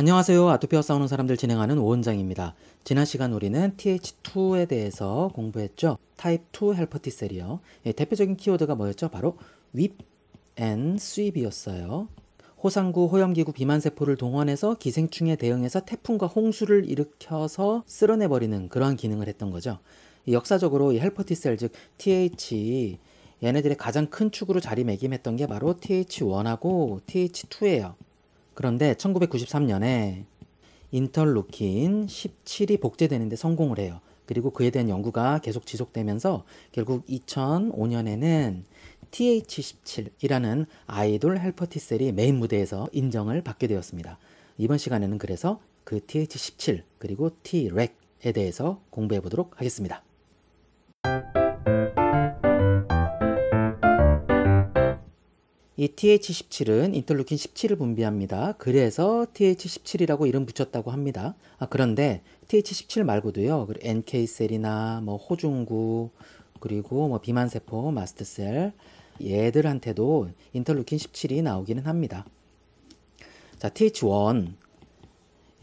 안녕하세요. 아토피와 싸우는 사람들 진행하는 오원장입니다. 지난 시간 우리는 TH2에 대해서 공부했죠. 타입 2 헬퍼 티셀이요 예, 대표적인 키워드가 뭐였죠? 바로 윗앤 n d 수입이었어요. 호상구 호염기구 비만세포를 동원해서 기생충에 대응해서 태풍과 홍수를 일으켜서 쓸어내버리는 그러한 기능을 했던 거죠. 역사적으로 이 헬퍼 티셀즉 TH 얘네들의 가장 큰 축으로 자리매김했던 게 바로 TH1하고 TH2예요. 그런데 1993년에 인털루킨 17이 복제되는데 성공을 해요. 그리고 그에 대한 연구가 계속 지속되면서 결국 2005년에는 TH17이라는 아이돌 헬퍼티셀이 메인 무대에서 인정을 받게 되었습니다. 이번 시간에는 그래서 그 TH17 그리고 T-REC에 대해서 공부해 보도록 하겠습니다. 이 TH17은 인터루킨 17을 분비합니다. 그래서 TH17이라고 이름 붙였다고 합니다. 아, 그런데 TH17 말고도요. NK셀이나 뭐 호중구 그리고 뭐 비만세포, 마스트셀 얘들한테도 인터루킨 17이 나오기는 합니다. 자, TH1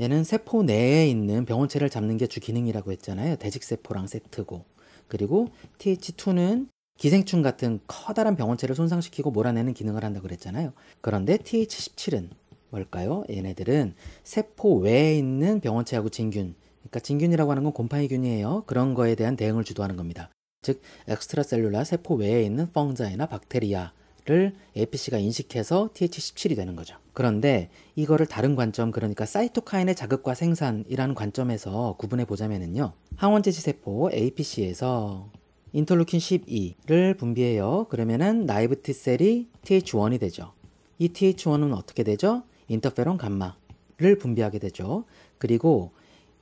얘는 세포 내에 있는 병원체를 잡는 게 주기능이라고 했잖아요. 대직세포랑 세트고. 그리고 TH2는 기생충 같은 커다란 병원체를 손상시키고 몰아내는 기능을 한다고 그랬잖아요. 그런데 TH17은 뭘까요? 얘네들은 세포 외에 있는 병원체하고 진균, 그러니까 진균이라고 하는 건 곰팡이균이에요. 그런 거에 대한 대응을 주도하는 겁니다. 즉, 엑스트라셀룰라 세포 외에 있는 펑자이나 박테리아를 APC가 인식해서 TH17이 되는 거죠. 그런데 이거를 다른 관점, 그러니까 사이토카인의 자극과 생산이라는 관점에서 구분해 보자면요. 항원제지 세포 APC에서 인터루킨 12를 분비해요. 그러면은 나이브티 셀이 TH1이 되죠. 이 TH1은 어떻게 되죠? 인터페론 감마를 분비하게 되죠. 그리고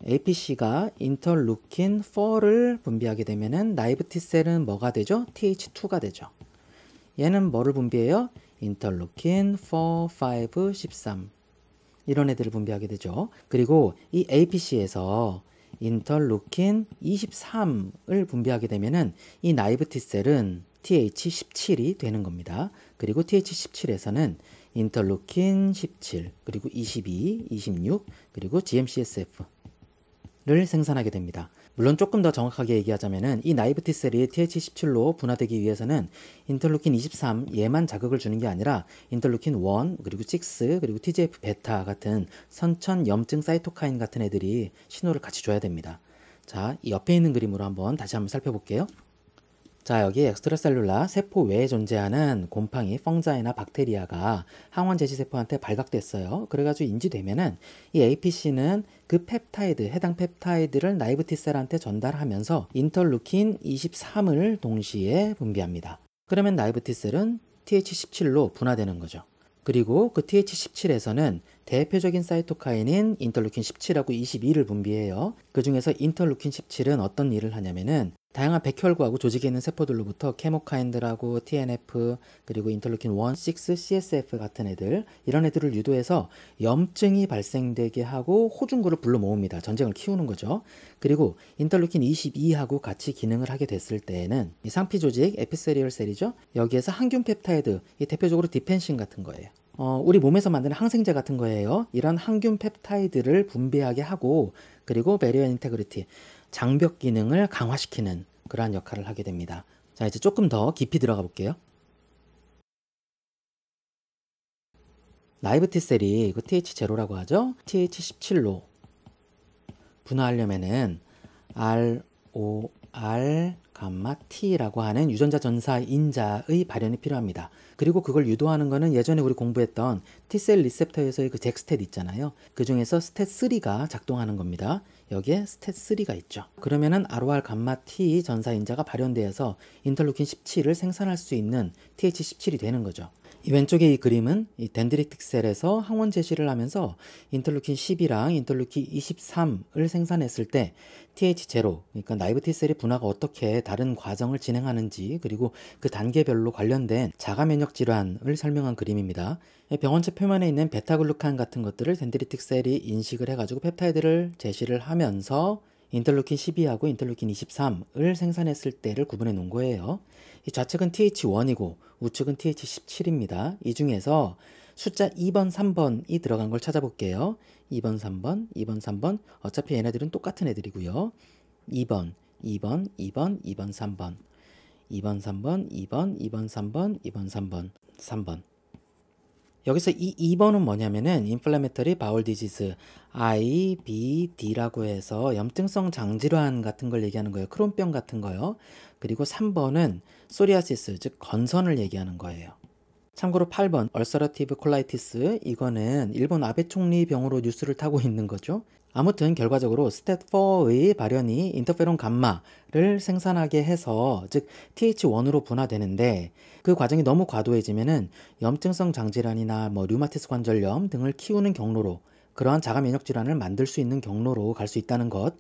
APC가 인터루킨 4를 분비하게 되면은 나이브티 셀은 뭐가 되죠? TH2가 되죠. 얘는 뭐를 분비해요? 인터루킨 4, 5, 13 이런 애들을 분비하게 되죠. 그리고 이 APC에서 인터루킨 23을 분비하게 되면은 이 나이브티셀은 TH17이 되는 겁니다. 그리고 TH17에서는 인터루킨 17, 그리고 22, 26, 그리고 GMCSF를 생산하게 됩니다. 물론 조금 더 정확하게 얘기하자면이 나이브티 셀이 TH17로 분화되기 위해서는 인터루킨 23 얘만 자극을 주는 게 아니라 인터루킨 1 그리고 6 그리고 TGF 베타 같은 선천 염증 사이토카인 같은 애들이 신호를 같이 줘야 됩니다. 자, 이 옆에 있는 그림으로 한번 다시 한번 살펴볼게요. 자 여기 엑스트라셀룰라 세포 외에 존재하는 곰팡이, 펑자이나 박테리아가 항원 제시세포한테 발각됐어요. 그래가지고 인지되면은 이 APC는 그 펩타이드, 해당 펩타이드를 나이브 티셀한테 전달하면서 인터루킨 23을 동시에 분비합니다. 그러면 나이브 티셀은 TH17로 분화되는 거죠. 그리고 그 TH17에서는 대표적인 사이토카인인 인터루킨 17하고 22를 분비해요. 그 중에서 인터루킨 17은 어떤 일을 하냐면은 다양한 백혈구하고 조직에 있는 세포들로부터 케모카인드라고 TNF 그리고 인터루킨 1, 6, CSF 같은 애들 이런 애들을 유도해서 염증이 발생되게 하고 호중구를 불러 모읍니다. 전쟁을 키우는 거죠. 그리고 인터루킨 22하고 같이 기능을 하게 됐을 때에는 이 상피 조직 에피세리얼 셀이죠. 여기에서 항균 펩타이드 이 대표적으로 디펜신 같은 거예요. 어, 우리 몸에서 만드는 항생제 같은 거예요. 이런 항균 펩타이드를 분비하게 하고 그리고 베리어 인테그리티 장벽 기능을 강화시키는 그러한 역할을 하게 됩니다. 자, 이제 조금 더 깊이 들어가 볼게요. 라이브 T셀이 그 TH0라고 하죠. TH17로 분화하려면은 ROR 감마 T라고 하는 유전자 전사 인자의 발현이 필요합니다. 그리고 그걸 유도하는 것은 예전에 우리 공부했던 T셀 리셉터에서의 그 잭스탯 있잖아요. 그 중에서 스텟3가 작동하는 겁니다. 여기에 스탯3가 있죠. 그러면은 ROR 감마 T 전사인자가 발현되어서 인터루킨 17을 생산할 수 있는 TH17이 되는 거죠. 이왼쪽에이 그림은 이 덴드리틱 셀에서 항원 제시를 하면서 인터루킨 10이랑 인터루킨 23을 생산했을 때 TH0, 그러니까 나이브 티셀의 분화가 어떻게 다른 과정을 진행하는지 그리고 그 단계별로 관련된 자가 면역 질환을 설명한 그림입니다. 병원체 표면에 있는 베타글루칸 같은 것들을 덴드리틱 셀이 인식을 해가지고 펩타이드를 제시를 하면서 인터루킨 12하고 인터루킨 23을 생산했을 때를 구분해 놓은 거예요. 좌측은 TH1이고 우측은 TH17입니다. 이 중에서 숫자 2번, 3번이 들어간 걸 찾아볼게요. 2번, 3번, 2번, 3번. 어차피 얘네들은 똑같은 애들이고요. 2번, 2번, 2번, 2번, 3번. 2번, 3번, 2번, 2번, 3번, 2번, 3번, 3번. 여기서 이 2번은 뭐냐면은 인플라메터리 바울 디지스 IBD라고 해서 염증성 장질환 같은 걸 얘기하는 거예요. 크론병 같은 거요. 그리고 3번은 소리아시스 즉 건선을 얘기하는 거예요. 참고로 8번 얼서러티브 콜라이티스 이거는 일본 아베 총리 병으로 뉴스를 타고 있는 거죠. 아무튼 결과적으로 스탯4의 발현이 인터페론 감마를 생산하게 해서 즉 TH1으로 분화되는데 그 과정이 너무 과도해지면은 염증성 장질환이나 뭐 류마티스 관절염 등을 키우는 경로로 그러한 자가 면역 질환을 만들 수 있는 경로로 갈 수 있다는 것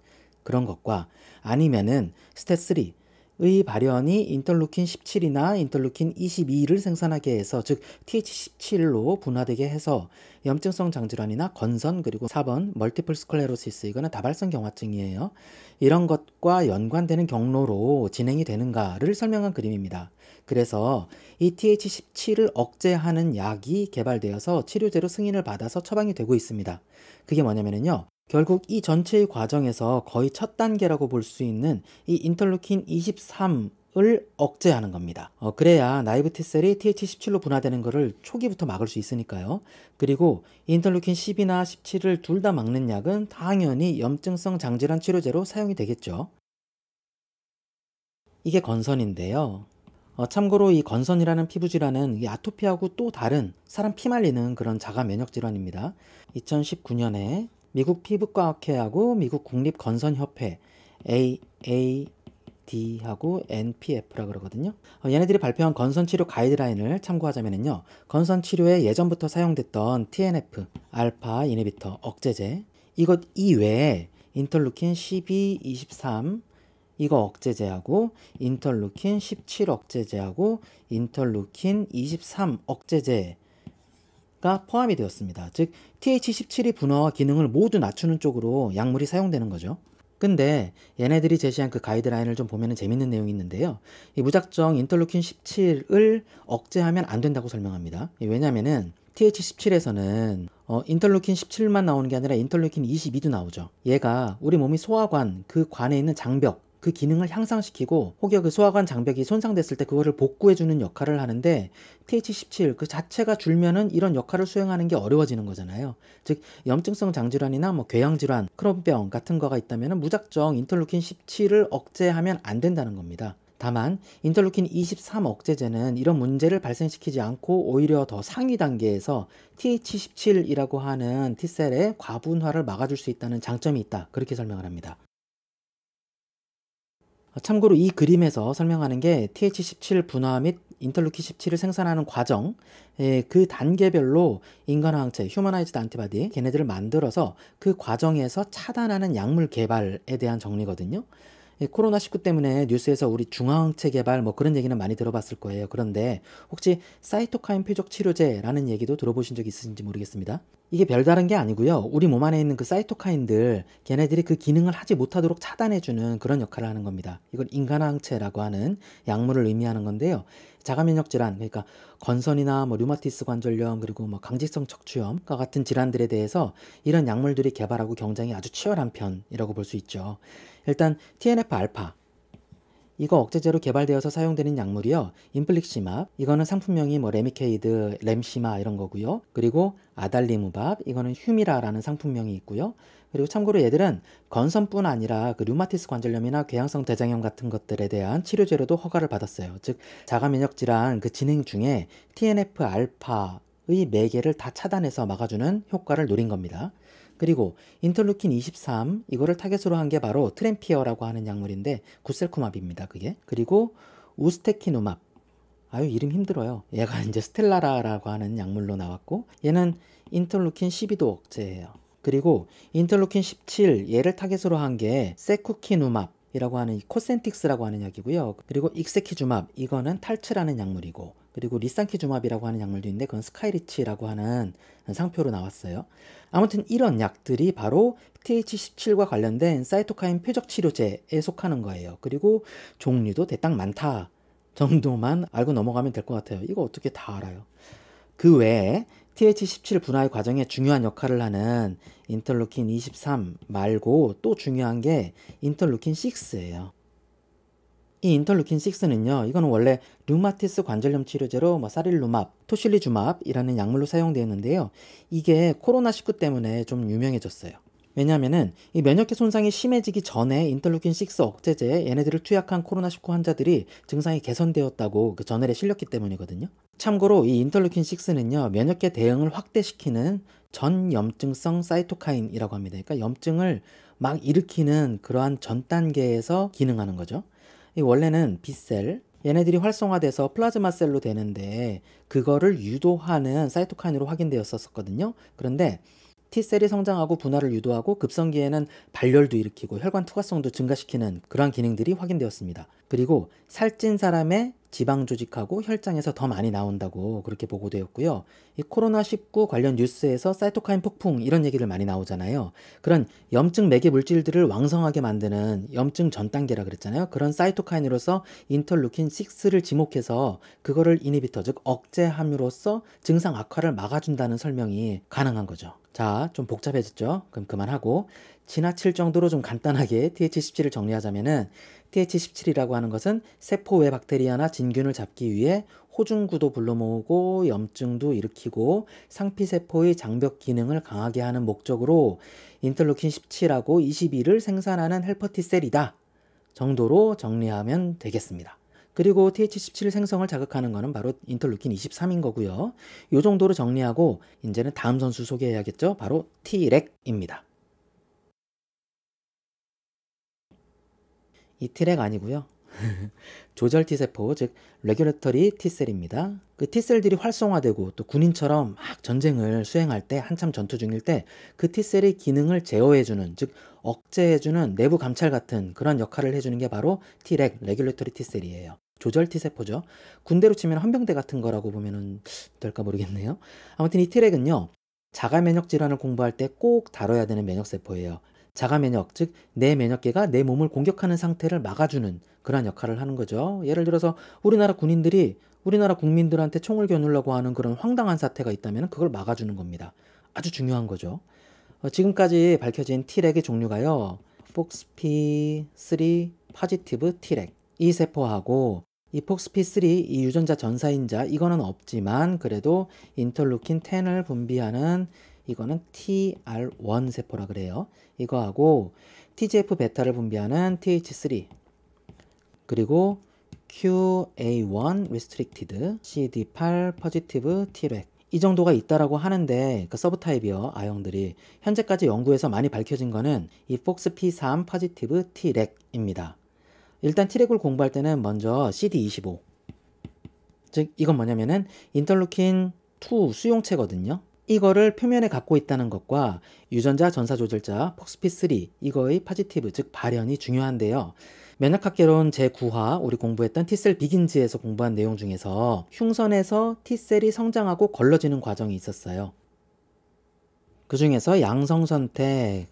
그런 것과 아니면은 스탯3 의 발현이 인터루킨 17이나 인터루킨 22를 생산하게 해서 즉 TH17로 분화되게 해서 염증성 장질환이나 건선 그리고 4번 멀티플 스클레로시스 이거는 다발성 경화증이에요. 이런 것과 연관되는 경로로 진행이 되는가를 설명한 그림입니다. 그래서 이 TH17을 억제하는 약이 개발되어서 치료제로 승인을 받아서 처방이 되고 있습니다. 그게 뭐냐면요. 결국 이 전체의 과정에서 거의 첫 단계라고 볼 수 있는 이 인터루킨 23을 억제하는 겁니다. 어, 그래야 나이브티 셀이 TH17로 분화되는 것을 초기부터 막을 수 있으니까요. 그리고 인터루킨 10이나 17을 둘 다 막는 약은 당연히 염증성 장질환 치료제로 사용이 되겠죠. 이게 건선인데요. 어, 참고로 이 건선이라는 피부질환은 이 아토피하고 또 다른 사람 피 말리는 그런 자가 면역 질환입니다. 2019년에 미국 피부과학회하고 미국 국립건선협회 AAD하고 NPF라 그러거든요. 어, 얘네들이 발표한 건선치료 가이드라인을 참고하자면요. 건선치료에 예전부터 사용됐던 TNF, 알파 이네비터, 억제제 이것 이외에 인털루킨 12, 23 이거 억제제하고 인털루킨17 억제제하고 인털루킨23 억제제 가 포함이 되었습니다. 즉 TH17이 분화와 기능을 모두 낮추는 쪽으로 약물이 사용되는 거죠. 근데 얘네들이 제시한 그 가이드라인을 좀 보면 재밌는 내용이 있는데요. 이 무작정 인터루킨 17을 억제하면 안 된다고 설명합니다. 왜냐면은 TH17에서는 어, 인터루킨 17만 나오는 게 아니라 인터루킨 22도 나오죠. 얘가 우리 몸이 소화관 그 관에 있는 장벽 그 기능을 향상시키고 혹여 그 소화관 장벽이 손상됐을 때 그거를 복구해주는 역할을 하는데 TH17 그 자체가 줄면은 이런 역할을 수행하는 게 어려워지는 거잖아요. 즉 염증성 장질환이나 뭐 궤양질환, 크론병 같은 거가 있다면 무작정 인터루킨 17을 억제하면 안 된다는 겁니다. 다만 인터루킨 23 억제제는 이런 문제를 발생시키지 않고 오히려 더 상위 단계에서 TH17이라고 하는 T셀의 과분화를 막아줄 수 있다는 장점이 있다. 그렇게 설명을 합니다. 참고로 이 그림에서 설명하는 게 TH17 분화 및 인터루키 17을 생산하는 과정, 예, 그 단계별로 인간항체, 휴머나이즈드 안티바디, 걔네들을 만들어서 그 과정에서 차단하는 약물 개발에 대한 정리거든요. 코로나19 때문에 뉴스에서 우리 중화항체 개발 뭐 그런 얘기는 많이 들어봤을 거예요. 그런데 혹시 사이토카인 표적 치료제라는 얘기도 들어보신 적 있으신지 모르겠습니다. 이게 별다른 게 아니고요. 우리 몸 안에 있는 그 사이토카인들 걔네들이 그 기능을 하지 못하도록 차단해주는 그런 역할을 하는 겁니다. 이걸 인간항체라고 하는 약물을 의미하는 건데요. 자가면역 질환, 그러니까 건선이나 뭐 류마티스 관절염 그리고 뭐 강직성 척추염과 같은 질환들에 대해서 이런 약물들이 개발하고 경쟁이 아주 치열한 편이라고 볼 수 있죠. 일단 TNF 알파 이거 억제제로 개발되어서 사용되는 약물이요. 인플릭시맙, 이거는 상품명이 뭐 레미케이드, 램시마 이런 거고요. 그리고 아달리무밥, 이거는 휴미라라는 상품명이 있고요. 그리고 참고로 얘들은 건선뿐 아니라 그 류마티스 관절염이나 궤양성 대장염 같은 것들에 대한 치료제로도 허가를 받았어요. 즉 자가 면역 질환 그 진행 중에 TNF 알파의 매개를 네 다 차단해서 막아주는 효과를 노린 겁니다. 그리고 인터루킨 23 이거를 타겟으로 한 게 바로 트렌피어라고 하는 약물인데 구셀쿠비입니다 그게 그리고 우스테키누맙 아유 이름 힘들어요. 얘가 이제 스텔라라라고 하는 약물로 나왔고 얘는 인터루킨 12도 억제예요. 그리고 인터루킨 17 얘를 타겟으로 한 게 세쿠키누맙 이라고 하는 코센틱스라고 하는 약이고요. 그리고 익세키주맙 이거는 탈출하는 약물이고 그리고 리산키주맙이라고 하는 약물도 있는데 그건 스카이리치라고 하는 상표로 나왔어요. 아무튼 이런 약들이 바로 TH17과 관련된 사이토카인 표적 치료제에 속하는 거예요. 그리고 종류도 대략 많다 정도만 알고 넘어가면 될 것 같아요. 이거 어떻게 다 알아요? 그 외에 TH17 분화의 과정에 중요한 역할을 하는 인터루킨 23 말고 또 중요한 게 인터루킨 6예요. 이 인터루킨 6는요. 이거는 원래 류마티스 관절염 치료제로 뭐 사릴루맙, 토실리주맙이라는 약물로 사용되었는데요. 이게 코로나19 때문에 좀 유명해졌어요. 왜냐하면은 이 면역계 손상이 심해지기 전에 인터루킨 6 억제제에 얘네들을 투약한 코로나19 환자들이 증상이 개선되었다고 그 전에 실렸기 때문이거든요. 참고로 이 인터루킨 6는요 면역계 대응을 확대시키는 전염증성 사이토카인이라고 합니다. 그러니까 염증을 막 일으키는 그러한 전 단계에서 기능하는 거죠. 이 원래는 B셀, 얘네들이 활성화돼서 플라즈마셀로 되는데 그거를 유도하는 사이토카인으로 확인되었었거든요. 그런데 T셀이 성장하고 분화를 유도하고 급성기에는 발열도 일으키고 혈관 투과성도 증가시키는 그러한 기능들이 확인되었습니다. 그리고 살찐 사람의 지방 조직하고 혈장에서 더 많이 나온다고 그렇게 보고되었고요. 이 코로나19 관련 뉴스에서 사이토카인 폭풍 이런 얘기를 많이 나오잖아요. 그런 염증 매개 물질들을 왕성하게 만드는 염증 전 단계라 그랬잖아요. 그런 사이토카인으로서 인터루킨 6를 지목해서 그거를 이니비터 즉 억제함으로써 증상 악화를 막아준다는 설명이 가능한 거죠. 자, 좀 복잡해졌죠? 그럼 그만하고 지나칠 정도로 좀 간단하게 TH17을 정리하자면은 TH17이라고 하는 것은 세포 외 박테리아나 진균을 잡기 위해 호중구도 불러 모으고 염증도 일으키고 상피세포의 장벽 기능을 강하게 하는 목적으로 인터루킨 17하고 22를 생산하는 헬퍼티 셀이다 정도로 정리하면 되겠습니다. 그리고 TH17 생성을 자극하는 것은 바로 인터루킨 23인 거고요. 이 정도로 정리하고 이제는 다음 선수 소개해야겠죠. 바로 T렉입니다. 이 T렉 아니고요. 조절 T세포, 즉 레귤레터리 T셀입니다. 그 T셀들이 활성화되고 또 군인처럼 막 전쟁을 수행할 때 한참 전투 중일 때 그 T셀의 기능을 제어해주는 즉 억제해주는 내부 감찰 같은 그런 역할을 해주는 게 바로 t 렉 레귤레터리 T셀이에요. 조절티세포죠. 군대로 치면 헌병대 같은 거라고 보면 될까 모르겠네요. 아무튼 이트렉은요 자가 면역 질환을 공부할 때 꼭 다뤄야 되는 면역 세포예요. 자가 면역, 즉 내 면역계가 내 몸을 공격하는 상태를 막아주는 그러한 역할을 하는 거죠. 예를 들어서 우리나라 군인들이 우리나라 국민들한테 총을 겨누려고 하는 그런 황당한 사태가 있다면 그걸 막아주는 겁니다. 아주 중요한 거죠. 어, 지금까지 밝혀진 T렉의 종류가요. 폭스피3 파지티브 T렉, 이 세포하고 이 폭스P3 이 유전자 전사인자 이거는 없지만 그래도 인터루킨 10을 분비하는 이거는 TR1 세포라 그래요. 이거하고 TGF 베타를 분비하는 TH3 그리고 QA1 restricted CD8 positive Treg 이 정도가 있다라고 하는데 그 서브타입이요 아형들이 현재까지 연구에서 많이 밝혀진 거는 이 폭스 P3 파지티브 Treg입니다. 일단 트랙을 공부할 때는 먼저 CD25 즉 이건 뭐냐면은 인터루킨 2 수용체거든요. 이거를 표면에 갖고 있다는 것과 유전자 전사 조절자 폭스피3 이거의 파지티브 즉 발현이 중요한데요. 면역학개론 제9화 우리 공부했던 T셀 비긴즈에서 공부한 내용 중에서 흉선에서 T셀이 성장하고 걸러지는 과정이 있었어요. 그 중에서 양성 선택,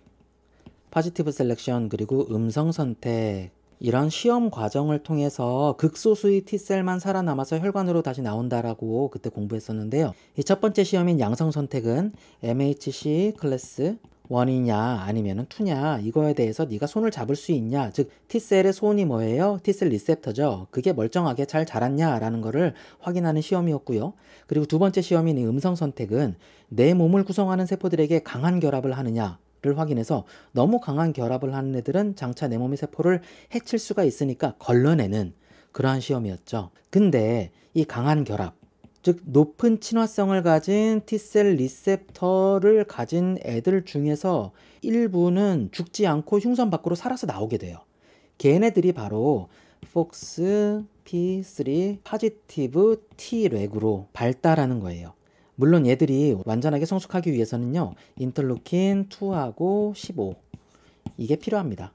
파지티브 셀렉션 그리고 음성 선택 이런 시험 과정을 통해서 극소수의 T셀만 살아남아서 혈관으로 다시 나온다라고 그때 공부했었는데요. 이 첫 번째 시험인 양성 선택은 MHC 클래스 원이냐 아니면 투냐 이거에 대해서 네가 손을 잡을 수 있냐 즉 T셀의 손이 뭐예요? T셀 리셉터죠. 그게 멀쩡하게 잘 자랐냐라는 거를 확인하는 시험이었고요. 그리고 두 번째 시험인 음성 선택은 내 몸을 구성하는 세포들에게 강한 결합을 하느냐 를 확인해서 너무 강한 결합을 하는 애들은 장차 내 몸의 세포를 해칠 수가 있으니까 걸러내는 그러한 시험이었죠. 근데 이 강한 결합, 즉 높은 친화성을 가진 T셀 리셉터를 가진 애들 중에서 일부는 죽지 않고 흉선 밖으로 살아서 나오게 돼요. 걔네들이 바로 FOX, P3 파지티브 T렉으로 발달하는 거예요. 물론 얘들이 완전하게 성숙하기 위해서는요 인터루킨 2하고 15 이게 필요합니다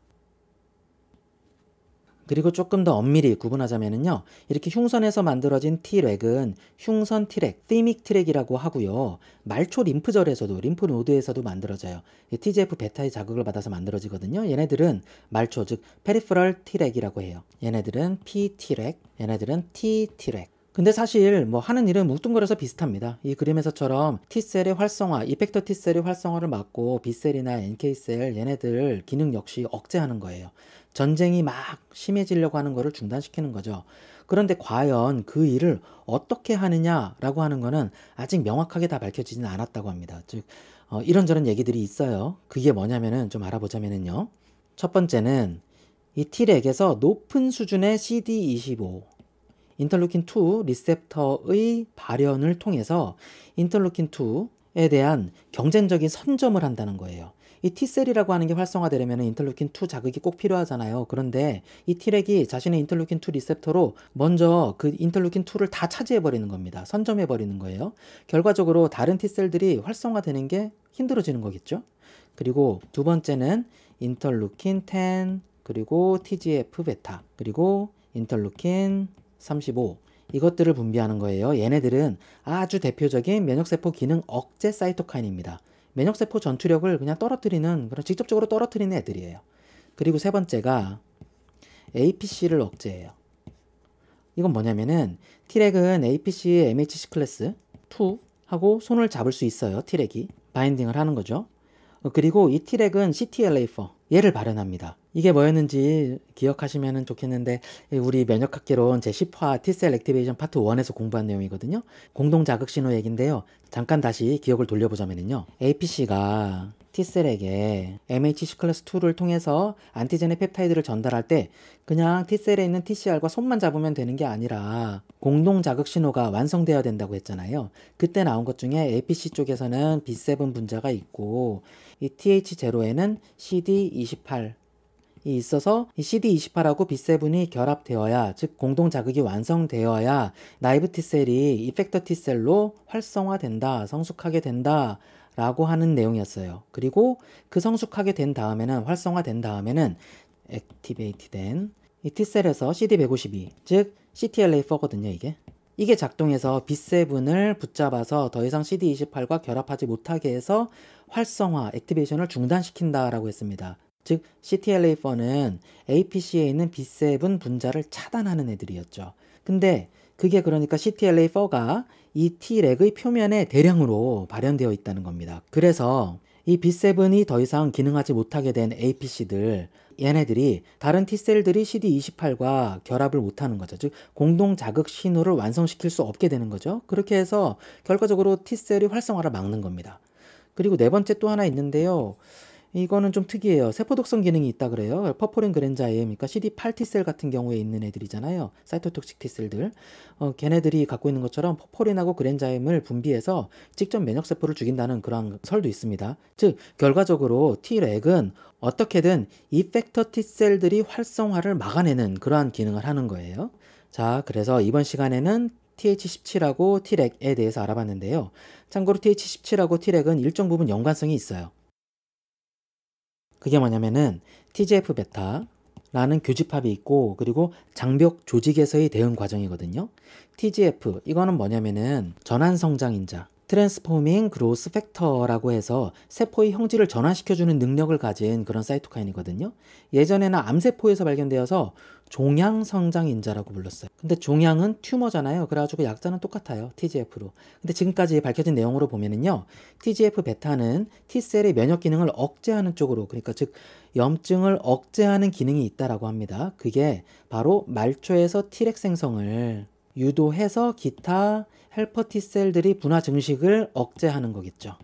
그리고 조금 더 엄밀히 구분하자면요 이렇게 흉선에서 만들어진 T렉은 흉선 T렉, 티믹 T렉이라고 하고요 말초 림프절에서도 림프 노드에서도 만들어져요 TGF 베타의 자극을 받아서 만들어지거든요 얘네들은 말초 즉 페리퍼럴 T렉이라고 해요 얘네들은 PT렉, 얘네들은 TT렉 근데 사실 뭐 하는 일은 뭉뚱그려서 비슷합니다. 이 그림에서처럼 T셀의 활성화, 이펙터 T셀의 활성화를 막고 B셀이나 NK셀 얘네들 기능 역시 억제하는 거예요. 전쟁이 막 심해지려고 하는 거를 중단시키는 거죠. 그런데 과연 그 일을 어떻게 하느냐라고 하는 거는 아직 명확하게 다 밝혀지진 않았다고 합니다. 즉 어, 이런저런 얘기들이 있어요. 그게 뭐냐면은 좀 알아보자면은요. 첫 번째는 이 T렉에서 높은 수준의 CD25 인터루킨2 리셉터의 발현을 통해서 인터루킨2에 대한 경쟁적인 선점을 한다는 거예요. 이 T셀이라고 하는 게 활성화되려면 인터루킨2 자극이 꼭 필요하잖아요. 그런데 이 T렉이 자신의 인터루킨2 리셉터로 먼저 그 인터루킨2를 다 차지해버리는 겁니다. 선점해버리는 거예요. 결과적으로 다른 T셀들이 활성화되는 게 힘들어지는 거겠죠. 그리고 두 번째는 인터루킨 10 그리고 TGF 베타 그리고 인터루킨 35. 이것들을 분비하는 거예요. 얘네들은 아주 대표적인 면역세포 기능 억제 사이토카인입니다. 면역세포 전투력을 그냥 떨어뜨리는 그런 직접적으로 떨어뜨리는 애들이에요. 그리고 세 번째가 APC를 억제해요. 이건 뭐냐면은 티렉은 APC MHC 클래스 2 하고 손을 잡을 수 있어요. 티렉이 바인딩을 하는 거죠. 어, 그리고 이 티렉은 CTLA4 예를 발현합니다 이게 뭐였는지 기억하시면 좋겠는데 예, 우리 면역학개론 제10화 T셀 액티베이션 파트 1에서 공부한 내용이거든요. 공동 자극 신호 얘긴데요. 잠깐 다시 기억을 돌려보자면요. APC가 T셀에게 MHC 클래스 2를 통해서 안티젠의 펩타이드를 전달할 때 그냥 T셀에 있는 TCR과 손만 잡으면 되는 게 아니라 공동 자극 신호가 완성되어야 된다고 했잖아요. 그때 나온 것 중에 APC 쪽에서는 B7 분자가 있고 이 TH0에는 CD28이 있어서 이 CD28하고 B7이 결합되어야 즉 공동 자극이 완성되어야 나이브 T셀이 이펙터 T셀로 활성화된다 성숙하게 된다 라고 하는 내용이었어요 그리고 그 성숙하게 된 다음에는 활성화된 다음에는 액티베이티 된이 T셀에서 CD152 즉 CTLA4거든요 이게 이게 작동해서 B7을 붙잡아서 더 이상 CD28과 결합하지 못하게 해서 활성화, 액티베이션을 중단시킨다라고 했습니다. 즉 CTLA4는 APC에 있는 B7 분자를 차단하는 애들이었죠. 근데 그게 그러니까 CTLA4가 이 T렉의 표면에 대량으로 발현되어 있다는 겁니다. 그래서 이 B7이 더 이상 기능하지 못하게 된 APC들 얘네들이 다른 T셀들이 CD28과 결합을 못하는 거죠. 즉 공동 자극 신호를 완성시킬 수 없게 되는 거죠. 그렇게 해서 결과적으로 T셀이 활성화를 막는 겁니다. 그리고 네 번째 또 하나 있는데요. 이거는 좀 특이해요. 세포 독성 기능이 있다 그래요. 퍼포린 그랜자임 그러니까 CD8 T셀 같은 경우에 있는 애들이잖아요. 사이토톡식 T셀들. 어, 걔네들이 갖고 있는 것처럼 퍼포린하고 그랜자임을 분비해서 직접 면역 세포를 죽인다는 그런 설도 있습니다. 즉 결과적으로 T렉은 어떻게든 이펙터 T셀들이 활성화를 막아내는 그러한 기능을 하는 거예요. 자, 그래서 이번 시간에는 TH17하고 T렉에 대해서 알아봤는데요. 참고로 TH17하고 T렉은 일정 부분 연관성이 있어요. 그게 뭐냐면은 TGF 베타라는 교집합이 있고 그리고 장벽 조직에서의 대응 과정이거든요. TGF 이거는 뭐냐면은 전환 성장 인자 트랜스포밍 그로스 팩터라고 해서 세포의 형질을 전환시켜주는 능력을 가진 그런 사이토카인이거든요. 예전에는 암세포에서 발견되어서 종양 성장 인자라고 불렀어요. 근데 종양은 튜머잖아요. 그래가지고 약자는 똑같아요. TGF로. 근데 지금까지 밝혀진 내용으로 보면은요. TGF 베타는 T셀의 면역 기능을 억제하는 쪽으로 그러니까 즉 염증을 억제하는 기능이 있다라고 합니다. 그게 바로 말초에서 T렉 생성을 유도해서 기타 헬퍼 T셀들이 분화 증식을 억제하는 거겠죠.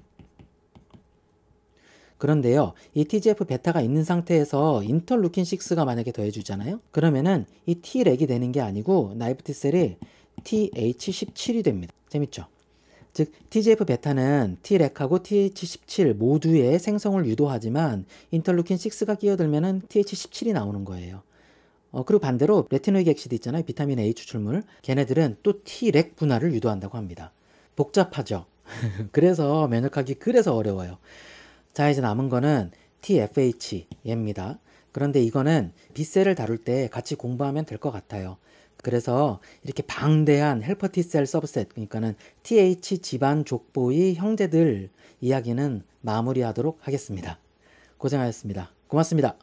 그런데요, 이 TGF 베타가 있는 상태에서 인터루킨 6가 만약에 더해주잖아요? 그러면은 이 T렉이 되는 게 아니고 나이프티 셀이 TH17이 됩니다. 재밌죠? 즉, TGF 베타는 T렉하고 TH17 모두의 생성을 유도하지만 인터루킨 6가 끼어들면은 TH17이 나오는 거예요. 어, 그리고 반대로 레티노이드 액시드 있잖아요. 비타민 A 추출물. 걔네들은 또 T렉 분화를 유도한다고 합니다. 복잡하죠. 그래서 면역하기 그래서 어려워요. 자, 이제 남은 거는 TFH입니다. 그런데 이거는 빗셀을 다룰 때 같이 공부하면 될 것 같아요. 그래서 이렇게 방대한 헬퍼 T셀 서브셋, 그러니까는 TH 집안 족보의 형제들 이야기는 마무리하도록 하겠습니다. 고생하셨습니다. 고맙습니다.